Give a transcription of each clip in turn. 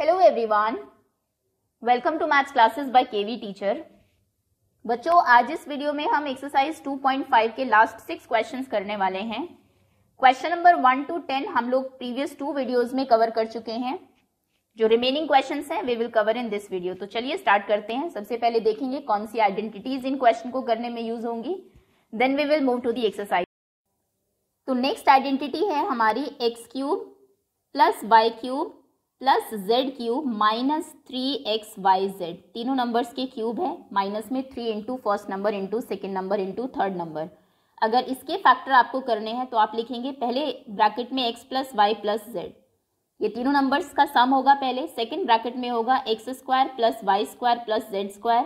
hello everyone welcome to maths classes by KV teacher बच्चों आज इस वीडियो में हम एक्सरसाइज 2.5 के लास्ट सिक्स क्वेश्चंस करने वाले हैं question number one two ten हम लोग प्रीवियस टू वीडियोस में कवर कर चुके हैं जो रिमेनिंग क्वेश्चन हैं we will cover in this video तो चलिए स्टार्ट करते हैं सबसे पहले देखेंगे कौन सी आइडेंटिटीज इन क्वेश्चन को करने में यूज होंगी then we will move to the exercise तो नेक्स्ट आइडेंटिटी है हमारी x cube plus y cube plus z cube minus three x y z तीनों नंबर्स के क्यूब है माइनस में three into first number into second number into third number अगर इसके factor आपको करने हैं तो आप लिखेंगे पहले ब्रैकेट में x plus y plus z ये तीनों नंबर्स का सम होगा पहले सेकेंड ब्रैकेट में होगा x square plus y square plus z square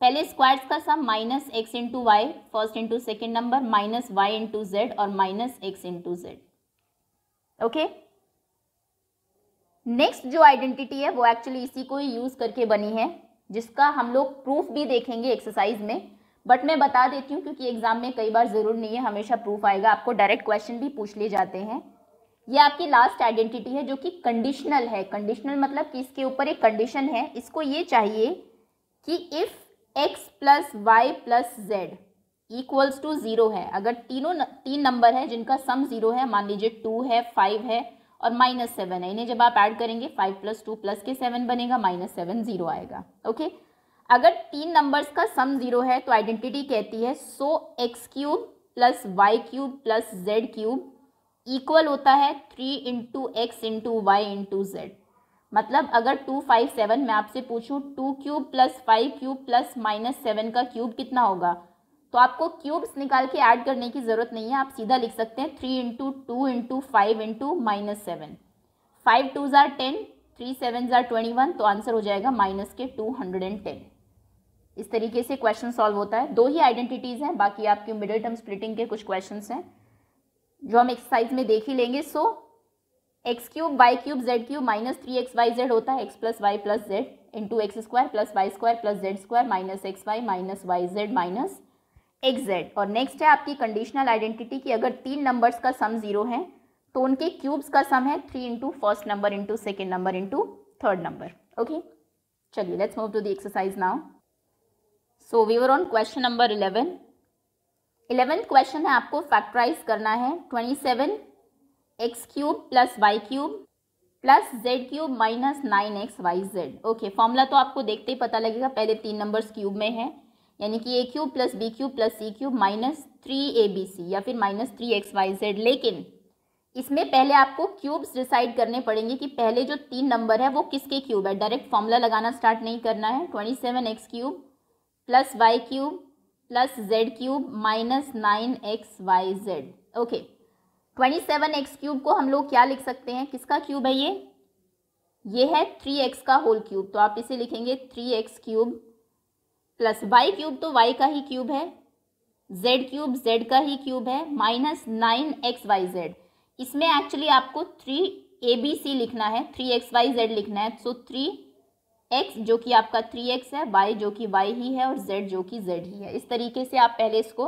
पहले स्क्वायर्स का sum minus x into y first into second number minus y into z और minus x into z okay next जो identity है वो actually इसी को ही यूज करके बनी है जिसका हम लोग प्रूफ भी देखेंगे एक्सरसाइज में बट मैं बता देती हूँ क्योंकि एग्जाम में कई बार जरूर नहीं है हमेशा प्रूफ आएगा आपको डायरेक्ट क्वेश्चन भी पूछ लिए जाते हैं ये आपकी लास्ट आइडेंटिटी है जो कि कंडीशनल है कंडीशनल मतलब कि इसके ऊपर एक कंडीशन है इसको ये चाहिए कि if x plus y plus z equals to zero है अगर तीनों न, तीन नंबर है जिनका सम ज़ीरो है मान लीजिए टू है फाइव है और माइनस सेवन है इन्हें जब आप ऐड करेंगे फाइव प्लस टू प्लस के सेवन बनेगा माइनस सेवन जीरो आएगा ओके अगर तीन नंबर्स का सम जीरो है तो आइडेंटिटी कहती है so x cube plus y cube plus z cube equal होता है three into x into y into z मतलब अगर टू फाइव सेवन मैं आपसे पूछूं two cube plus five cube plus minus seven का क्यूब कितना होगा तो आपको क्यूब्स निकाल के ऐड करने की ज़रूरत नहीं है आप सीधा लिख सकते हैं three into two into five into minus seven five to are ten three seven tsar twenty one तो आंसर हो जाएगा माइनस के टू हंड्रेड एंड टेन इस तरीके से क्वेश्चन सॉल्व होता है दो ही आइडेंटिटीज़ हैं बाकी आपके मिडिल टर्म स्प्लिटिंग के कुछ क्वेश्चन हैं जो हम एक्सरसाइज में देख ही लेंगे so x cube y cube z cube minus three x y z होता है x plus y plus z into x square plus y square plus z square minus x y minus y z minus x z और next है आपकी conditional identity की अगर तीन numbers का sum zero है तो उनके क्यूब्स का सम है three into first number into second number into third number okay चलिए let's move to the exercise now so we were on question number eleven eleventh question है आपको factorise करना है twenty seven x cube plus y cube plus z cube minus nine x y z okay formula तो आपको देखते ही पता लगेगा पहले तीन नंबर्स क्यूब में है यानी कि a cube plus b cube plus c cube minus three a b c या फिर minus three x y z लेकिन इसमें पहले आपको क्यूब्स डिसाइड करने पड़ेंगे कि पहले जो तीन नंबर है वो किसके क्यूब है डायरेक्ट फॉर्मूला लगाना स्टार्ट नहीं करना है twenty seven x cube plus y cube plus z cube minus nine x y z okay twenty seven x cube को हम लोग क्या लिख सकते हैं किसका क्यूब है ये ये है थ्री एक्स का होल क्यूब तो आप इसे लिखेंगे three x cube plus y cube तो वाई का ही क्यूब है जेड क्यूब जेड का ही क्यूब है minus nine x y z इसमें एक्चुअली आपको थ्री ए बी सी लिखना है थ्री एक्स वाई जेड लिखना है सो थ्री एक्स जो कि आपका थ्री एक्स है वाई जो कि वाई ही है और जेड जो कि जेड ही है इस तरीके से आप पहले इसको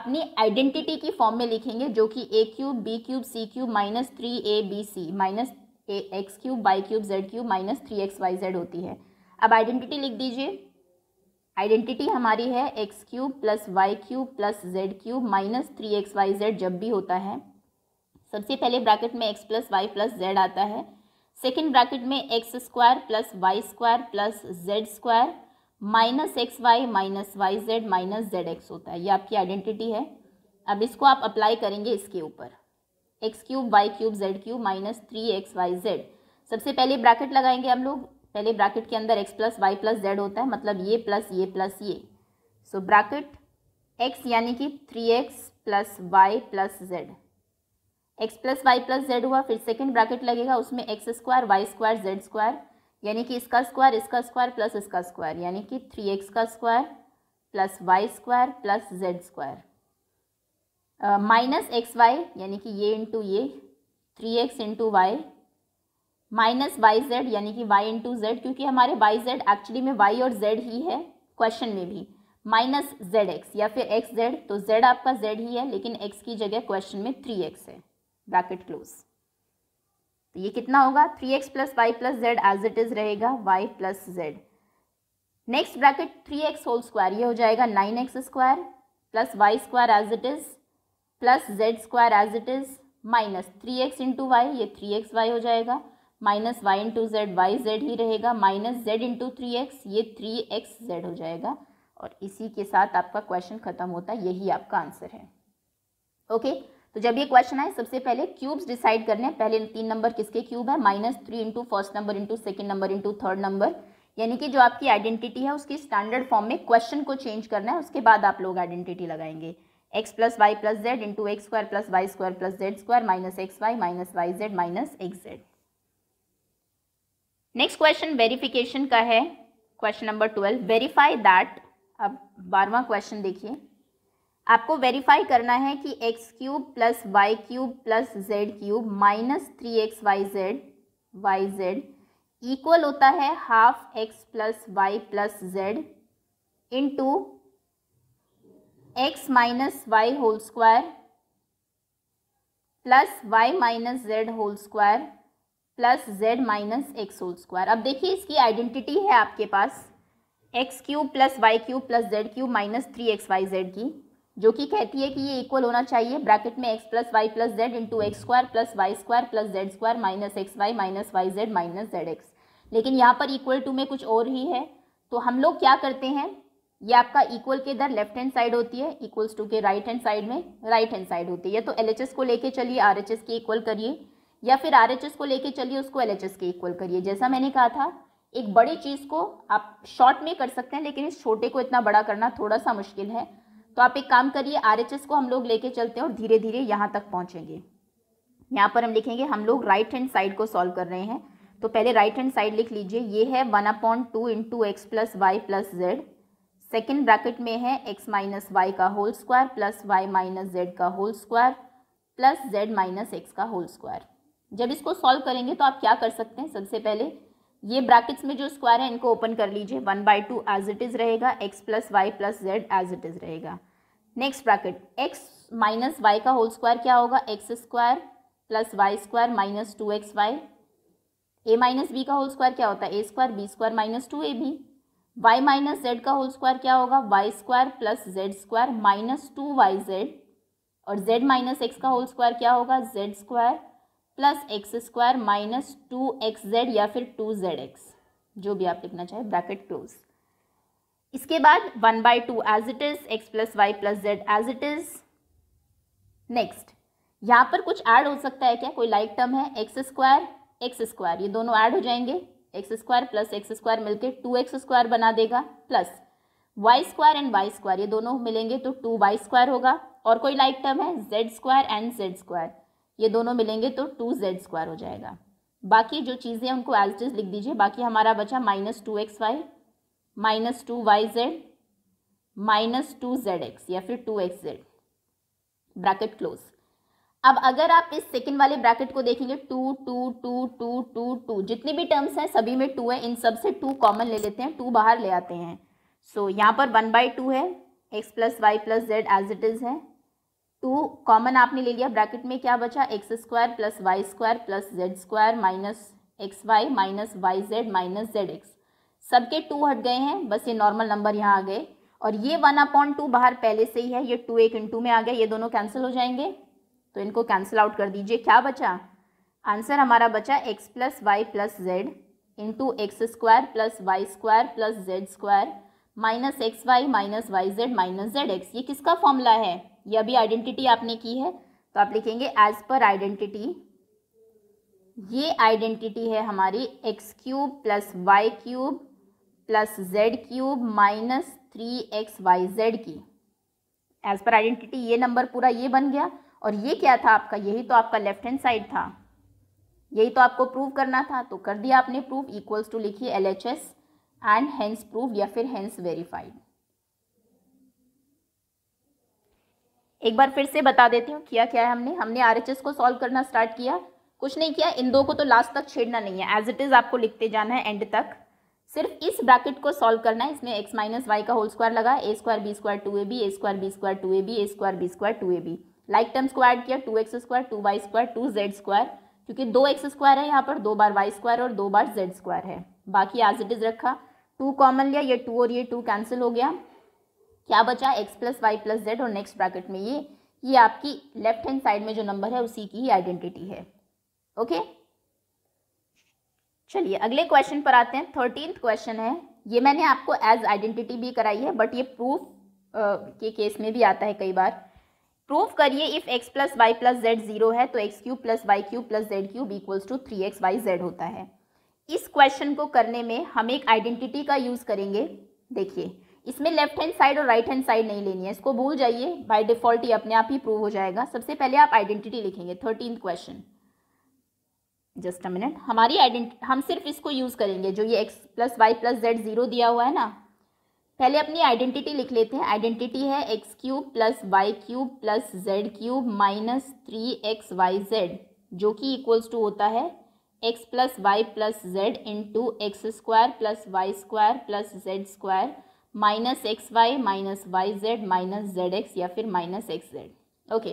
अपनी आइडेंटिटी की फॉर्म में लिखेंगे जो कि a cube b cube c cube minus three a b c minus a x cube y cube z cube minus three x y z होती है अब आइडेंटिटी लिख दीजिए आइडेंटिटी हमारी है x cube plus y cube plus z cube minus three x y z जब भी होता है सबसे पहले ब्रैकेट में x plus y plus z आता है सेकेंड ब्रैकेट में x square plus y square plus z square minus x y minus y z minus z x होता है ये आपकी आइडेंटिटी है अब इसको आप अप्लाई करेंगे इसके ऊपर x cube y cube z cube minus three x y z सबसे पहले ब्रैकेट लगाएंगे हम लोग पहले ब्रैकेट के अंदर x plus y plus z होता है मतलब ये प्लस ये प्लस ये सो ब्रैकेट x यानी कि three x plus y plus z x plus y plus z हुआ फिर सेकेंड ब्रैकेट लगेगा उसमें x square y square z square यानी कि इसका स्क्वायर इसका स्क्वायर प्लस इसका स्क्वायर यानी कि थ्री एक्स का square plus y square plus z square minus x y यानी कि ये इंटू ये three x into y minus y z यानी कि वाई इंटू जेड क्योंकि हमारे वाई जेड एक्चुअली में वाई और जेड ही है क्वेश्चन में भी माइनस जेड एक्स या फिर एक्स जेड तो जेड आपका जेड ही है लेकिन एक्स की जगह क्वेश्चन में थ्री एक्स है ब्रैकेट क्लोज तो ये कितना होगा three x plus y plus z as it is रहेगा y plus z next bracket three x whole square ये हो जाएगा nine x square plus y square as it is plus z square as it is minus three x into y ये three x y हो जाएगा minus y into z y z ही रहेगा minus z into three x ये three x Z हो जाएगा और इसी के साथ आपका क्वेश्चन खत्म होता है यही आपका आंसर है ओके तो जब ये क्वेश्चन आए सबसे पहले क्यूब्स डिसाइड करने हैं पहले तीन नंबर किसके क्यूब है minus three into first number into second number into third number यानी कि जो आपकी आइडेंटिटी है उसकी स्टैंडर्ड फॉर्म में क्वेश्चन को चेंज करना है उसके बाद आप लोग आइडेंटिटी लगाएंगे x plus y plus z into x square plus y square plus z square minus x y minus y z minus x z next question verification का है question number twelve verify that अब बारवा question देखिए आपको verify करना है कि x cube plus y cube plus z cube minus three x y z y z equal होता है half x plus y plus z into x minus y whole square plus y minus z whole square plus z minus x whole square अब देखिए इसकी identity है आपके पास x cube plus y cube plus z cube minus three x y z की जो कि कहती है कि ये इक्वल होना चाहिए ब्रैकेट में x plus y plus z into x square plus y square plus z square minus x y minus y z minus z x लेकिन यहाँ पर इक्वल टू में कुछ और ही है तो हम लोग क्या करते हैं ये आपका इक्वल के इधर लेफ्ट हैंड साइड होती है इक्वल्स टू के राइट हैंड साइड में राइट हैंड साइड होती है तो एल को लेके चलिए आर की इक्वल करिए या फिर आर को लेके चलिए उसको एल के इक्वल करिए जैसा मैंने कहा था एक बड़ी चीज़ को आप शॉर्ट में कर सकते हैं लेकिन इस छोटे को इतना बड़ा करना थोड़ा सा मुश्किल है तो आप एक काम करिए आर को हम लोग लेके चलते हैं और धीरे धीरे यहाँ तक पहुँचेंगे यहाँ पर हम लिखेंगे हम लोग राइट हैंड साइड को सॉल्व कर रहे हैं तो पहले राइट हैंड साइड लिख लीजिए ये है one upon two into x plus y plus z second bracket में है एक्स माइनस वाई का whole square plus y minus z का whole square plus z minus x का होल स्क्वायर जब इसको सॉल्व करेंगे तो आप क्या कर सकते हैं सबसे पहले ये ब्रैकेट्स में जो स्क्वायर है इनको ओपन कर लीजिए one by two as it is रहेगा x plus y plus z as it is रहेगा next bracket x minus y का होल स्क्वायर क्या होगा x square plus y square minus two x y a minus b का whole square क्या होता है a square b square minus two a b y minus z का whole square क्या होगा y square plus z square minus two y z और z minus x का whole square क्या होगा z square plus x square minus two x z या फिर to z x जो भी आप लिखना चाहें ब्रैकेट क्लोज इसके बाद one by two as it is x plus y plus z as it is next यहाँ पर कुछ ऐड हो सकता है क्या कोई लाइक टर्म है एक्स स्क्वायर एक्स स्क्वायर ये दोनों ऐड हो जाएंगे x square plus x square मिलकर टू एक्स स्क्वायर बना देगा plus y square and y square ये दोनों मिलेंगे तो टू वाई स्क्वायर होगा और कोई लाइक टर्म है z square and z square ये दोनों मिलेंगे तो टू जेड स्क्वायर हो जाएगा बाकी जो चीज़ें उनको एज लिख दीजिए बाकी हमारा बचा minus two x y minus two y z minus two z x या फिर two x z bracket close अब अगर आप इस सेकेंड वाले ब्रैकेट को देखेंगे two two two two two two जितनी भी टर्म्स हैं सभी में टू है इन सब से टू कॉमन ले लेते हैं टू बाहर ले आते हैं सो so, यहाँ पर वन बाई टू है x plus y plus z as it is है टू कॉमन आपने ले लिया ब्रैकेट में क्या बचा x square plus y square plus z square minus x y minus y z minus z x सबके two हट गए हैं बस ये नॉर्मल नंबर यहाँ आ गए और ये वन अपॉन टू बाहर पहले से ही है ये टू एक इंटू में आ गया ये दोनों कैंसिल हो जाएंगे तो इनको कैंसिल आउट कर दीजिए क्या बचा आंसर हमारा बचा x plus y plus z into x square plus y square plus z square minus x y minus y z minus z x ये किसका फॉर्मूला है ये अभी आइडेंटिटी आपने की है तो आप लिखेंगे एज पर आइडेंटिटी ये आइडेंटिटी है हमारी x cube plus y cube plus z cube minus three x y z की एज पर आइडेंटिटी ये नंबर पूरा ये बन गया और ये क्या था आपका यही तो आपका लेफ्ट हैंड साइड था यही तो आपको प्रूव करना था तो कर दिया आपने प्रूफ इक्वल्स टू लिखी L H S and hence prove या फिर हैंस वेरीफाइड एक बार फिर से बता देती हूँ किया क्या है हमने हमने आर को सॉल्व करना स्टार्ट किया कुछ नहीं किया इन दो को तो लास्ट तक छेड़ना नहीं है एज इट इज़ आपको लिखते जाना है एंड तक सिर्फ इस ब्रैकेट को सॉल्व करना है इसमें एक्स माइनस वाई का होल स्क्वायर लगा a square b square two a b a square b square two a b a square b square two a b like terms को ऐड किया two x square two y square two z square क्योंकि दो x square है यहाँ पर दो बार Y square और दो बार जेड स्क्वायर है बाकी एज इट इज़ रखा टू कॉमन लिया ये टू और ये टू कैंसिल हो गया क्या बचा x plus y plus z और नेक्स्ट ब्रैकेट में ये ये आपकी लेफ्ट हैंड साइड में जो नंबर है उसी की ही आइडेंटिटी है ओके चलिए अगले क्वेश्चन पर आते हैं थर्टीन क्वेश्चन है ये मैंने आपको एज आइडेंटिटी भी कराई है बट ये प्रूफ के केस में भी आता है कई बार प्रूफ करिए if x plus y plus z zero है तो x cube plus y cube plus z cube equals to three x y z होता है इस क्वेश्चन को करने में हम एक आइडेंटिटी का यूज़ करेंगे देखिए इसमें लेफ्ट हैंड साइड और राइट हैंड साइड नहीं लेनी है इसको भूल जाइए बाय डिफॉल्ट ही अपने आप ही प्रूव हो जाएगा सबसे पहले आप आइडेंटिटी लिखेंगे thirteen question just a minute हमारी आइडेंटिटी हम सिर्फ इसको यूज़ करेंगे जो ये x plus y plus z zero दिया हुआ है ना पहले अपनी आइडेंटिटी लिख लेते हैं आइडेंटिटी है x cube plus y cube plus z cube minus three x y z जो कि इक्वल्स टू होता है x plus y plus z into x square plus y square plus z square minus x y minus y z minus z x या फिर minus x Z okay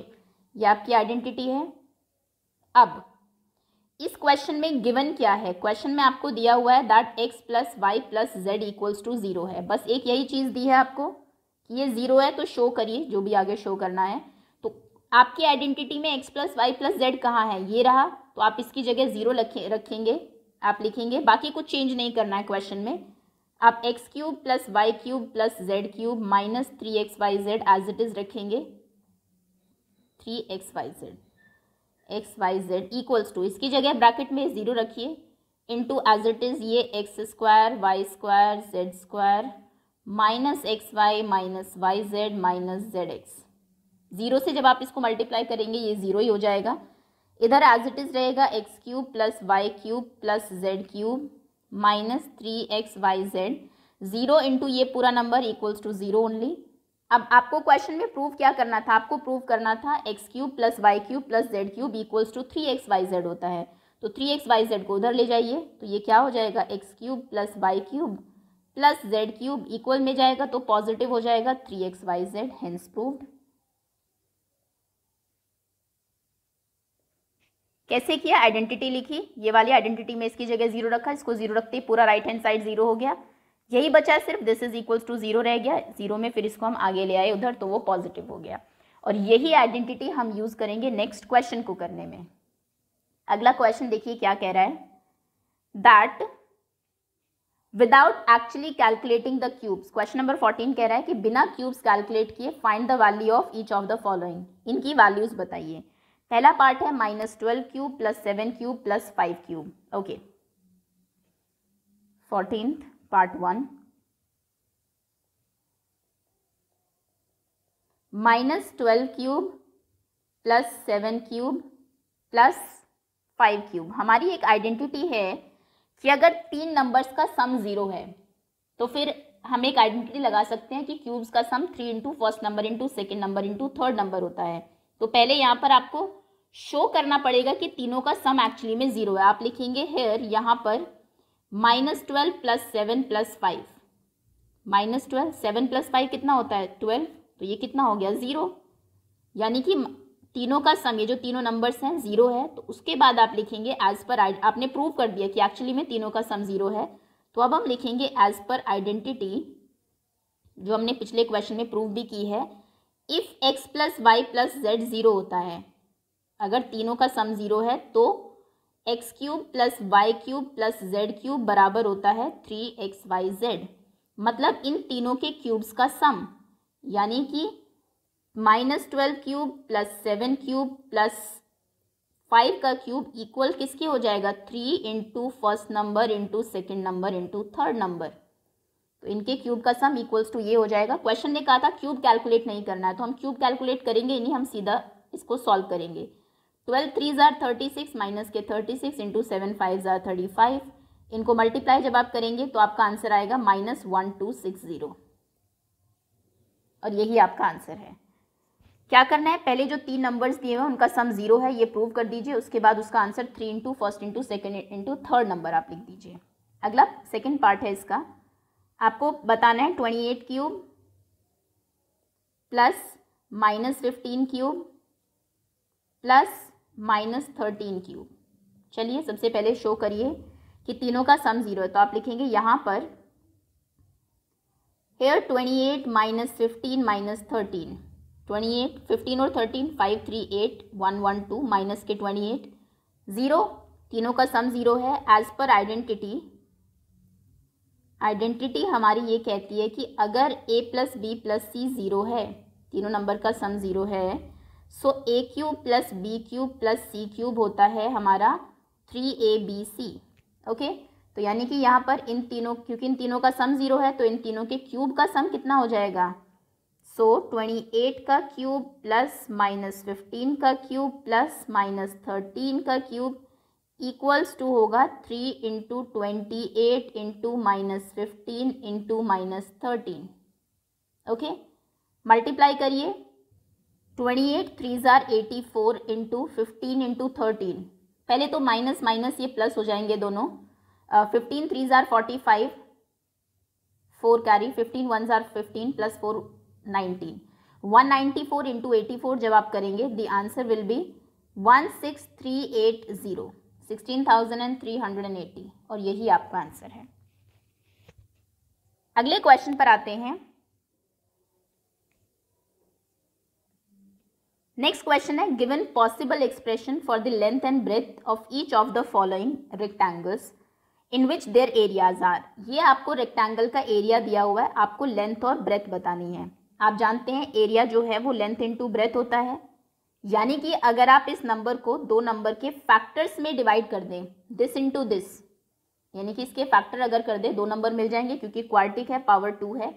ये आपकी identity है अब इस क्वेश्चन में गिवन क्या है क्वेश्चन में आपको दिया हुआ है that x plus y plus z equals to zero है बस एक यही चीज़ दी है आपको कि ये ज़ीरो है तो शो करिए जो भी आगे शो करना है तो आपकी आइडेंटिटी में x plus y plus z कहाँ है ये रहा तो आप इसकी जगह ज़ीरो रखेंगे आप लिखेंगे बाकी कुछ चेंज नहीं करना है क्वेश्चन में आप x cube plus y cube plus z cube minus three x y z as it is रखेंगे three x y z x y z equals to इसकी जगह ब्रैकेट में ज़ीरो रखिए टू एज इट इज़ ये x square y square z square minus x y minus y z minus z x zero से जब आप इसको multiply करेंगे ये ज़ीरो ही हो जाएगा इधर एज इट इज़ रहेगा x cube plus y cube plus z cube minus three x y z zero into ये पूरा number equals to zero only अब आपको क्वेश्चन में प्रूव क्या करना था आपको प्रूव करना था x cube plus y cube plus z cube equals to three x y z होता है तो थ्री एक्स वाई जेड को उधर ले जाइए तो ये क्या हो जाएगा x cube plus y cube plus z cube equal में जाएगा तो पॉजिटिव हो जाएगा three x y z hence proved कैसे किया आइडेंटिटी लिखी ये वाली आइडेंटिटी में इसकी जगह जीरो रखा इसको जीरो रखते ही पूरा राइट हैंड साइड जीरो हो गया यही बचा सिर्फ this is equals to zero रह गया जीरो में फिर इसको हम आगे ले आए उधर तो वो पॉजिटिव हो गया और यही आइडेंटिटी हम यूज करेंगे नेक्स्ट क्वेश्चन को करने में अगला क्वेश्चन देखिए क्या कह रहा है that without actually calculating the cubes question number fourteen कह रहा है कि बिना क्यूब्स कैलकुलेट किए find the value of each of the following इनकी वैल्यूज बताइए पहला पार्ट है minus twelve cube plus seven cube plus five cube okay fourteen part one minus twelve cube plus seven cube plus five cube हमारी एक identity है कि अगर तीन नंबर्स का सम ज़ीरो है तो फिर हम एक आइडेंटिटी लगा सकते हैं कि क्यूब्स का sum three into first number into second number into third number होता है तो पहले यहाँ पर आपको शो करना पड़ेगा कि तीनों का सम एक्चुअली में ज़ीरो है आप लिखेंगे हेयर यहां पर minus twelve plus seven plus five minus twelve seven plus five कितना होता है ट्वेल्व तो ये कितना हो गया ज़ीरो यानी कि तीनों का सम ये जो तीनों नंबर्स हैं ज़ीरो है तो उसके बाद आप लिखेंगे एज पर आपने प्रूव कर दिया कि एक्चुअली में तीनों का सम ज़ीरो है तो अब हम लिखेंगे एज पर आइडेंटिटी जो हमने पिछले क्वेश्चन में प्रूव भी की है if x plus y plus z zero होता है अगर तीनों का सम ज़ीरो है तो x cube plus y cube plus z cube बराबर होता है थ्री एक्स वाई जेड मतलब इन तीनों के क्यूब्स का सम यानी कि minus twelve cube plus seven cube plus five का क्यूब इक्वल किसके हो जाएगा three into first number into second number into third number तो इनके क्यूब का सम इक्वल्स टू ये हो जाएगा क्वेश्चन ने कहा था क्यूब कैलकुलेट नहीं करना है तो हम क्यूब कैलकुलेट करेंगे इन्हीं हम सीधा इसको सॉल्व करेंगे ट्वेल्व थ्री ज़ार थर्टी सिक्स माइनस के thirty six into seven five ज़ार थर्टी फाइव इनको मल्टीप्लाई जब आप करेंगे तो आपका आंसर आएगा minus one two six zero और यही आपका आंसर है क्या करना है पहले जो तीन नंबर्स दिए हुए हैं उनका सम जीरो है ये प्रूव कर दीजिए उसके बाद उसका answer three into first into second into third number आप लिख दीजिए अगला सेकेंड पार्ट है इसका आपको बताना है twenty eight cube plus minus fifteen cube plus minus thirteen cube चलिए सबसे पहले शो करिए कि तीनों का सम ज़ीरो है तो आप लिखेंगे यहाँ पर here twenty eight minus fifteen minus thirteen twenty eight fifteen और thirteen five three eight one one two minus के ट्वेंटी एट ज़ीरो तीनों का सम ज़ीरो है एज़ पर आइडेंटिटी आइडेंटिटी हमारी ये कहती है कि अगर a plus b plus c zero है तीनों नंबर का सम ज़ीरो है so a cube plus b cube plus c cube होता है हमारा three a b C okay तो यानी कि यहाँ पर इन तीनों क्योंकि इन तीनों का सम ज़ीरो है तो इन तीनों के क्यूब का सम कितना हो जाएगा सो ट्वेंटी एट का क्यूब प्लस माइनस फिफ्टीन का क्यूब प्लस माइनस थर्टीन का क्यूब इक्वल्स टू होगा three into twenty eight into minus fifteen into minus thirteen okay multiply करिए twenty eight threes are eighty four into fifteen into thirteen पहले तो minus minus ये plus हो जाएंगे दोनों fifteen threes are forty five four carry fifteen ones are fifteen plus four nineteen one ninety four into eighty four जब आप करेंगे the answer will be one six three eight zero sixteen thousand and three hundred and eighty और यही आपका answer है अगले question पर आते हैं नेक्स्ट क्वेश्चन है given possible expression for the length and breadth of each of the following rectangles in which their areas are ये आपको रेक्टेंगल का एरिया दिया हुआ है आपको लेंथ और ब्रेथ बतानी है आप जानते हैं एरिया जो है वो लेंथ इनटू ब्रेथ होता है यानी कि अगर आप इस नंबर को दो नंबर के फैक्टर्स में डिवाइड कर दें दिस इंटू दिस यानी कि इसके फैक्टर अगर कर दें दो नंबर मिल जाएंगे क्योंकि क्वार्टिक है पावर टू है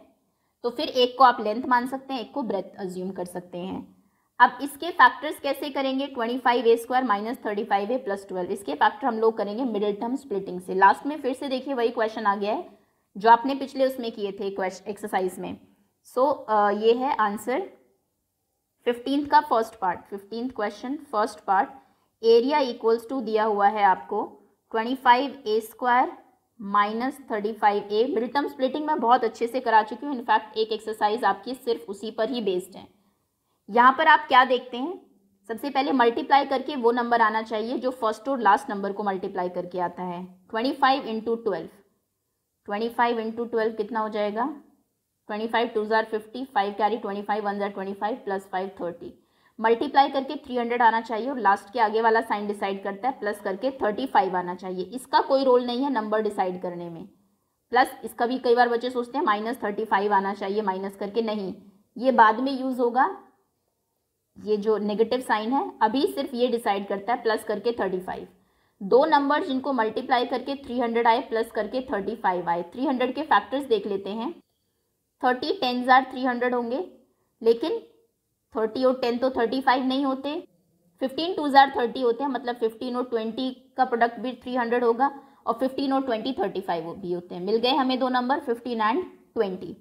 तो फिर एक को आप लेंथ मान सकते हैं एक को ब्रेथ अज्यूम कर सकते हैं अब इसके फैक्टर्स कैसे करेंगे twenty five a square minus thirty five a plus twelve इसके फैक्टर हम लोग करेंगे मिडिल टर्म स्प्लिटिंग से लास्ट में फिर से देखिए वही क्वेश्चन आ गया है जो आपने पिछले उसमें किए थे एक्सरसाइज में सो so, uh, ये है आंसर फिफ्टींथ का first part fifteenth question first part area equals to दिया हुआ है आपको twenty five a square minus thirty five a middle term splitting मैं बहुत अच्छे से करा चुकी हूँ इनफैक्ट एक एक्सरसाइज आपकी सिर्फ उसी पर ही बेस्ड है यहाँ पर आप क्या देखते हैं सबसे पहले मल्टीप्लाई करके वो नंबर आना चाहिए जो फर्स्ट और लास्ट नंबर को मल्टीप्लाई करके आता है twenty five into twelve twenty five into twelve कितना हो जाएगा twenty five to are fifty five carry twenty five ones are twenty five plus five thirty multiply करके थ्री हंड्रेड आना चाहिए और लास्ट के आगे वाला साइन डिसाइड करता है प्लस करके थर्टी फाइव आना चाहिए इसका कोई रोल नहीं है नंबर डिसाइड करने में प्लस इसका भी कई बार बच्चे सोचते हैं माइनस थर्टी फाइव आना चाहिए माइनस करके नहीं ये बाद में यूज़ होगा ये जो नेगेटिव साइन है अभी सिर्फ ये डिसाइड करता है प्लस करके थर्टी फाइव दो नंबर जिनको मल्टीप्लाई करके थ्री हंड्रेड आए प्लस करके थर्टी फाइव आए थ्री हंड्रेड के फैक्टर्स देख लेते हैं thirty tens are three hundred होंगे लेकिन थर्टी और टेन तो थर्टी फाइव नहीं होते फिफ्टीन टू जार थर्टी होते हैं मतलब फिफ्टीन और ट्वेंटी का प्रोडक्ट भी थ्री हंड्रेड होगा और फिफ्टीन और ट्वेंटी थर्टी फाइव भी होते हैं मिल गए हमें दो नंबर फिफ्टीन एंड ट्वेंटी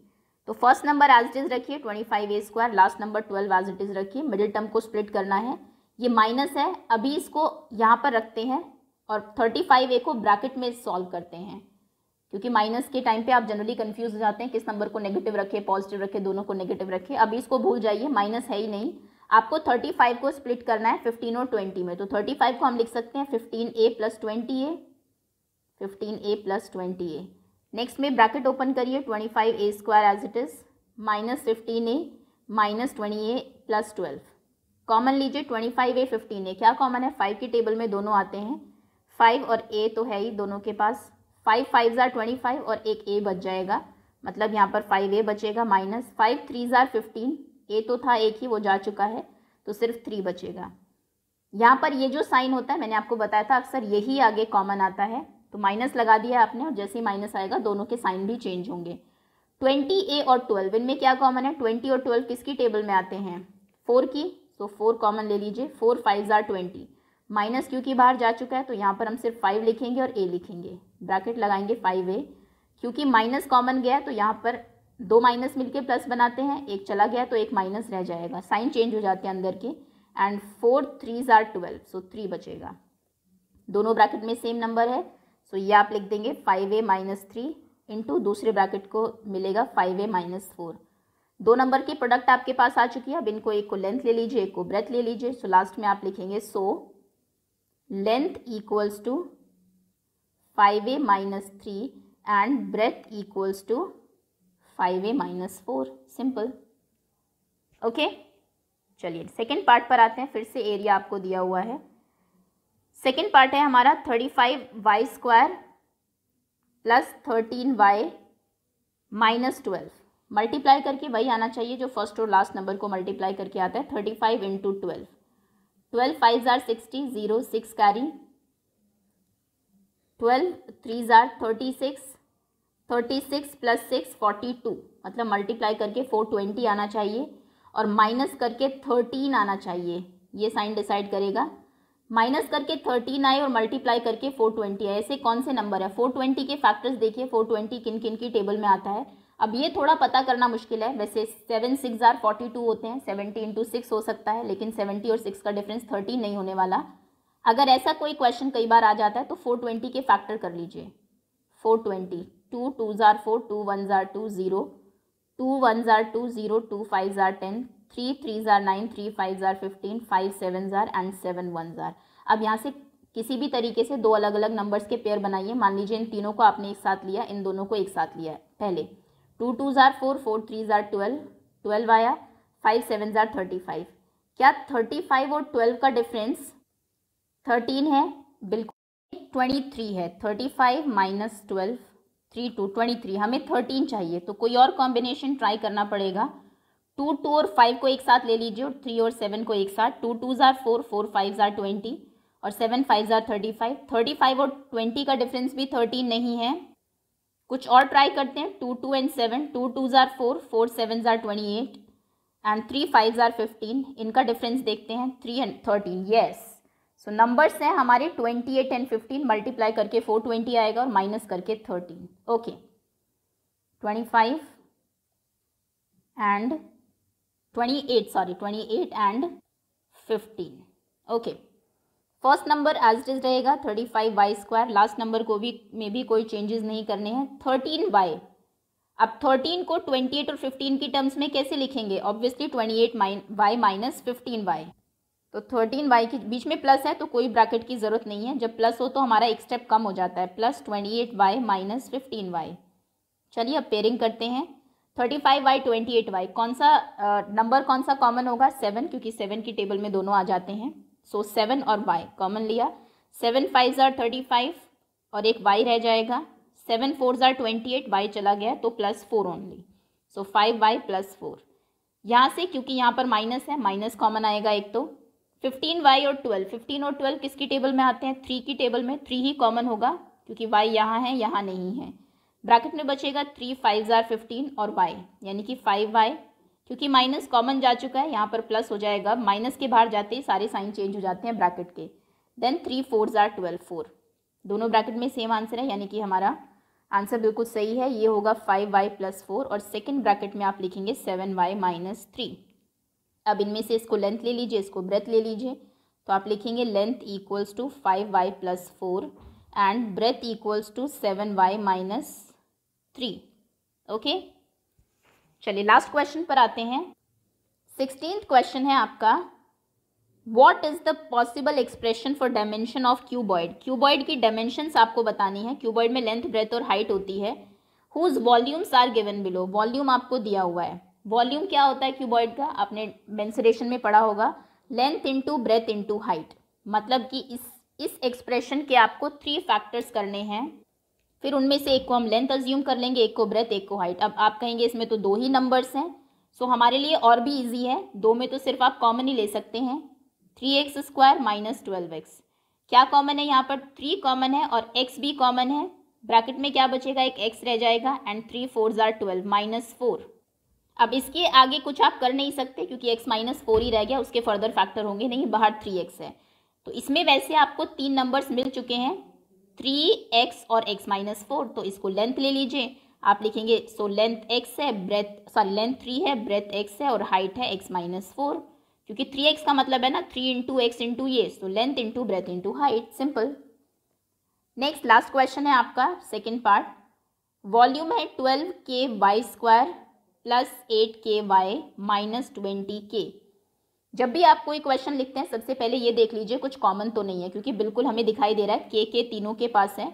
तो first number as it is रखिए twenty five a square last number twelve as it is रखिए मिडिल टर्म को स्प्लिट करना है ये माइनस है अभी इसको यहाँ पर रखते हैं और थर्टी फाइव ए को ब्रैकेट में सॉल्व करते हैं क्योंकि माइनस के टाइम पे आप जनरली कंफ्यूज हो जाते हैं किस नंबर को नेगेटिव रखे पॉजिटिव रखे दोनों को नेगेटिव रखे अभी इसको भूल जाइए माइनस है ही नहीं आपको थर्टी फाइव को स्प्लिट करना है फिफ्टीन और ट्वेंटी में तो थर्टी फाइव को हम लिख सकते हैं fifteen a plus twenty a fifteen a plus twenty a next में ब्रैकेट ओपन करिए twenty five a square as it is minus fifteen a minus twenty a plus twelve common लीजिए twenty five a fifteen a क्या common है five के table में दोनों आते हैं फाइव और ए तो है ही दोनों के पास फाइव फाइव ज़ार ट्वेंटी फाइव और एक ए बच जाएगा मतलब यहाँ पर फाइव ए बचेगा माइनस फाइव थ्री ज़ार फिफ्टीन ए तो था एक ही वो जा चुका है तो सिर्फ थ्री बचेगा यहाँ पर ये जो साइन होता है मैंने आपको बताया था अक्सर यही आगे कॉमन आता है तो माइनस लगा दिया आपने और जैसे ही माइनस आएगा दोनों के साइन भी चेंज होंगे ट्वेंटी ए और ट्वेल्व इनमें क्या कॉमन है ट्वेंटी और ट्वेल्व किसकी टेबल में आते हैं फोर की तो फोर कॉमन ले लीजिए फोर फाइव ज़ार ट्वेंटी माइनस क्योंकि बाहर जा चुका है तो यहाँ पर हम सिर्फ फाइव लिखेंगे और ए लिखेंगे ब्रैकेट लगाएंगे फाइव ए क्योंकि माइनस कॉमन गया है तो यहाँ पर दो माइनस मिलके प्लस बनाते हैं एक चला गया तो एक माइनस रह जाएगा साइन चेंज हो जाते हैं अंदर के एंड फोर थ्री ज़ार ट्वेल्व सो थ्री बचेगा दोनों ब्रैकेट में सेम नंबर है सो तो ये आप लिख देंगे five a minus three into दूसरे ब्रैकेट को मिलेगा फाइव ए माइनस फोर दो नंबर के प्रोडक्ट आपके पास आ चुकी है अब इनको एक को लेंथ ले लीजिए एक को ब्रेथ ले लीजिए सो लास्ट में आप लिखेंगे so length equals to five a minus three and breadth equals to five a minus four simple okay चलिए सेकेंड पार्ट पर आते हैं फिर से एरिया आपको दिया हुआ है सेकेंड पार्ट है हमारा thirty five y square plus thirteen y minus twelve multiply करके वही आना चाहिए जो फर्स्ट और लास्ट नंबर को मल्टीप्लाई करके आता है thirty five into twelve twelve five ज़ार sixty zero six carry twelve three ज़ार thirty six thirty six plus six forty two मतलब मल्टीप्लाई करके फोर ट्वेंटी आना चाहिए और माइनस करके थर्टीन आना चाहिए ये साइन डिसाइड करेगा माइनस करके थर्टीन आए और मल्टीप्लाई करके फोर ट्वेंटी आए ऐसे कौन से नंबर है फोर ट्वेंटी के फैक्टर्स देखिए फोर ट्वेंटी किन किन की टेबल में आता है अब ये थोड़ा पता करना मुश्किल है वैसे seven six are forty two होते हैं सेवेंटी इंटू सिक्स हो सकता है लेकिन सेवेंटी और सिक्स का डिफरेंस थर्टी नहीं होने वाला अगर ऐसा कोई क्वेश्चन कई बार आ जाता है तो फोर ट्वेंटी के फैक्टर कर लीजिए फोर ट्वेंटी टू टू ज़ार फोर टू वन ज़ार टू ज़ीरो टू वन ज़ार टू ज़ीरो टू फाइव ज़ार ten three threes are nine three five are fifteen five seven are and seven one are अब यहाँ से किसी भी तरीके से दो अलग अलग नंबर्स के पेयर बनाइए मान लीजिए इन तीनों को आपने एक साथ लिया इन दोनों को एक साथ लिया है पहले टू टू ज़ार फोर फोर थ्री ज़ार ट्वेल्व ट्वेल्व आया फाइव सेवन ज़ार थर्टी फाइव क्या थर्टी फाइव और ट्वेल्व का डिफरेंस थर्टीन है बिल्कुल ट्वेंटी थ्री है thirty five minus twelve three two twenty three हमें थर्टीन चाहिए तो कोई और कॉम्बिनेशन ट्राई करना पड़ेगा टू टू और फाइव को एक साथ ले लीजिए और थ्री और सेवन को एक साथ टू टू ज़ार फोर फोर फाइव ज़ार ट्वेंटी और सेवन फाइव ज़ार थर्टी फाइव थर्टी फाइव और ट्वेंटी का डिफरेंस भी थर्टीन नहीं है कुछ और ट्राई करते हैं two two and seven two two ज़ार four four seven tsar twenty eight and three five ज़ार फिफ्टीन इनका डिफरेंस देखते हैं three and thirteen yes so numbers हैं हमारे twenty eight and fifteen multiply करके फोर ट्वेंटी आएगा और माइनस करके thirteen okay twenty five and 28 sorry 28 and 15 okay first number as it is रहेगा thirty five y square last number को भी में भी कोई चेंजेस नहीं करने हैं थर्टीन वाई अब थर्टीन को ट्वेंटी एट और फिफ्टीन की टर्म्स में कैसे लिखेंगे obviously twenty minus y minus fifteen y तो थर्टीन वाई के बीच में प्लस है तो कोई ब्रैकेट की ज़रूरत नहीं है जब प्लस हो तो हमारा एक स्टेप कम हो जाता है plus twenty eight y minus fifteen y चलिए अब पेयरिंग करते हैं thirty five y twenty eight y कौन सा नंबर कौन सा कॉमन होगा सेवन क्योंकि सेवन की टेबल में दोनों आ जाते हैं सो so, सेवन और वाई कॉमन लिया सेवन फाइव ज़ार थर्टी फाइव और एक वाई रह जाएगा सेवन फोर ज़ार ट्वेंटी एट वाई चला गया तो plus four only so five y plus four यहाँ से क्योंकि यहाँ पर माइनस है माइनस कॉमन आएगा एक तो फिफ्टीन वाई और ट्वेल्व फिफ्टीन और ट्वेल्व किसकी टेबल में आते हैं थ्री की टेबल में थ्री ही कॉमन होगा क्योंकि वाई यहाँ है यहाँ नहीं है ब्रैकेट में बचेगा थ्री फाइव ज़ार फिफ्टीन और वाई यानी कि फाइव वाई क्योंकि माइनस कॉमन जा चुका है यहाँ पर प्लस हो जाएगा माइनस के बाहर जाते ही सारे साइन चेंज हो जाते हैं ब्रैकेट के देन थ्री फोर ज़ार ट्वेल्व फोर दोनों ब्रैकेट में सेम आंसर है यानी कि हमारा आंसर बिल्कुल सही है ये होगा फाइव वाई प्लस फोर और सेकेंड ब्रैकेट में आप लिखेंगे सेवन वाई माइनस थ्री अब इनमें से इसको लेंथ ले लीजिए इसको ब्रेथ ले लीजिए तो आप लिखेंगे length equals to five y plus four and breadth equals to seven y minus three okay चलिए लास्ट क्वेश्चन पर आते हैं सिक्सटीन क्वेश्चन है आपका what is the possible expression for dimension of cuboid cuboid की डायमेंशंस आपको बतानी है क्यूबॉइड में लेंथ ब्रेथ और हाइट होती है whose volumes are given below volume आपको दिया हुआ है वॉल्यूम क्या होता है क्यूबॉइड का आपने मेंसरेशन में पढ़ा होगा length into breadth into height मतलब कि इस इस एक्सप्रेशन के आपको थ्री फैक्टर्स करने हैं फिर उनमें से एक को हम लेंथ अज्यूम कर लेंगे एक को ब्रेथ एक को हाइट अब आप कहेंगे इसमें तो दो ही नंबर्स हैं सो हमारे लिए और भी इजी है दो में तो सिर्फ आप कॉमन ही ले सकते हैं three x square minus twelve x क्या कॉमन है यहाँ पर थ्री कॉमन है और एक्स भी कॉमन है ब्रैकेट में क्या बचेगा एक एक्स रह जाएगा एंड थ्री फोर ज़ार ट्वेल्व माइनस फोर अब इसके आगे कुछ आप कर नहीं सकते क्योंकि एक्स माइनस फोर ही रह गया उसके फर्दर फैक्टर होंगे नहीं बाहर थ्री एक्स है तो इसमें वैसे आपको तीन नंबर्स मिल चुके हैं थ्री एक्स और एक्स माइनस फोर तो इसको लेंथ ले लीजिए आप लिखेंगे सो लेंथ एक्स है ब्रेथ सॉरी लेंथ थ्री है ब्रेथ एक्स है और हाइट है एक्स माइनस फोर क्योंकि थ्री एक्स का मतलब है ना थ्री इंटू एक्स इंटू ये so length into breadth into height simple next last question है आपका सेकेंड पार्ट वॉल्यूम है twelve k y square plus eight के वाई माइनस ट्वेंटी के जब भी आप कोई क्वेश्चन लिखते हैं सबसे पहले ये देख लीजिए कुछ कॉमन तो नहीं है क्योंकि बिल्कुल हमें दिखाई दे रहा है के के तीनों के पास है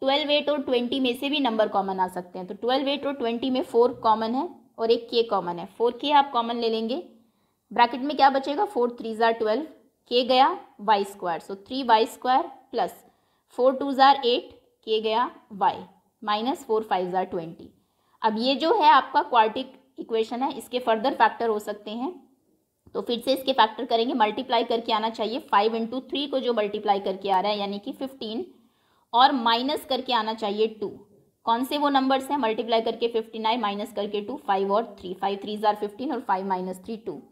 ट्वेल्व एट और ट्वेंटी में से भी नंबर कॉमन आ सकते हैं तो ट्वेल्व एट और ट्वेंटी में फोर कॉमन है और एक के कॉमन है फोर के आप कॉमन ले लेंगे ब्रैकेट में क्या बचेगा फोर थ्री ज़ार ट्वेल्व के गया y square so three y square plus four two ज़ार एट के गया वाई माइनस फोर फाइव ज़ार ट्वेंटी अब ये जो है आपका क्वार्टिक इक्वेशन है इसके फर्दर फैक्टर हो सकते हैं तो फिर से इसके फैक्टर करेंगे मल्टीप्लाई करके आना चाहिए फाइव इंटू थ्री को जो मल्टीप्लाई करके आ रहा है यानी कि फिफ्टीन और माइनस करके आना चाहिए टू कौन से वो नंबर्स हैं मल्टीप्लाई करके फिफ्टी नाइन माइनस करके टू फाइव और थ्री फाइव थ्री ज़ार फिफ्टीन और five minus three two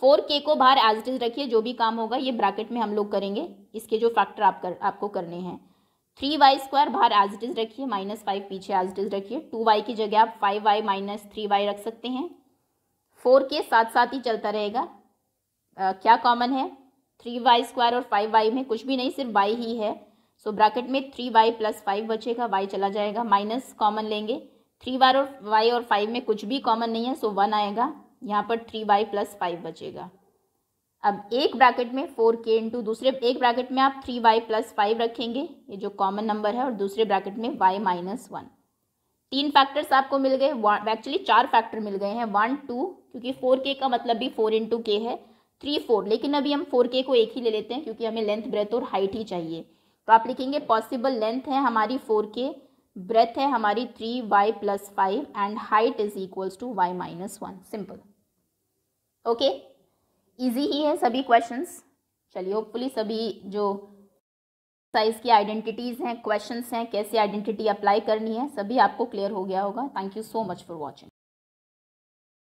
four k को बाहर एज इट इज़ रखिए जो भी काम होगा ये ब्रैकेट में हम लोग करेंगे इसके जो फैक्टर आप कर, आपको करने हैं थ्री वाई स्क्वायर बाहर एज इट इज़ रखिए माइनस फाइव पीछे एज इट इज़ रखिए टू वाई की जगह आप five y minus three y रख सकते हैं फोर के साथ साथ ही चलता रहेगा आ, क्या कॉमन है थ्री वाई स्क्वायर और फाइव वाई में कुछ भी नहीं सिर्फ वाई ही है सो ब्रैकेट में थ्री वाई प्लस फाइव बचेगा वाई चला जाएगा माइनस कॉमन लेंगे थ्री वाई और वाई और फाइव में कुछ भी कॉमन नहीं है सो वन आएगा यहाँ पर थ्री वाई प्लस फाइव बचेगा अब एक ब्रैकेट में फोर के इंटू दूसरे एक ब्रैकेट में आप थ्री वाई प्लस फाइव रखेंगे ये जो कॉमन नंबर है और दूसरे ब्रैकेट में वाई माइनस वन तीन फैक्टर्स आपको मिल गए एक्चुअली चार फैक्टर मिल गए हैं वन टू क्योंकि फोर के का मतलब भी फोर इंटू के है थ्री फोर लेकिन अभी हम फोर के को एक ही ले लेते हैं क्योंकि हमें लेंथ ब्रेथ और हाइट ही चाहिए तो आप लिखेंगे पॉसिबल लेंथ है हमारी फोर के ब्रेथ है हमारी three y plus five and height is equals to y minus one simple okay easy ही है सभी क्वेश्चंस चलिए होपफुली सभी जो एक्सरसाइज की आइडेंटिटीज़ हैं क्वेश्चंस हैं कैसे आइडेंटिटी अप्लाई करनी है सभी आपको क्लियर हो गया होगा thank you so much for watching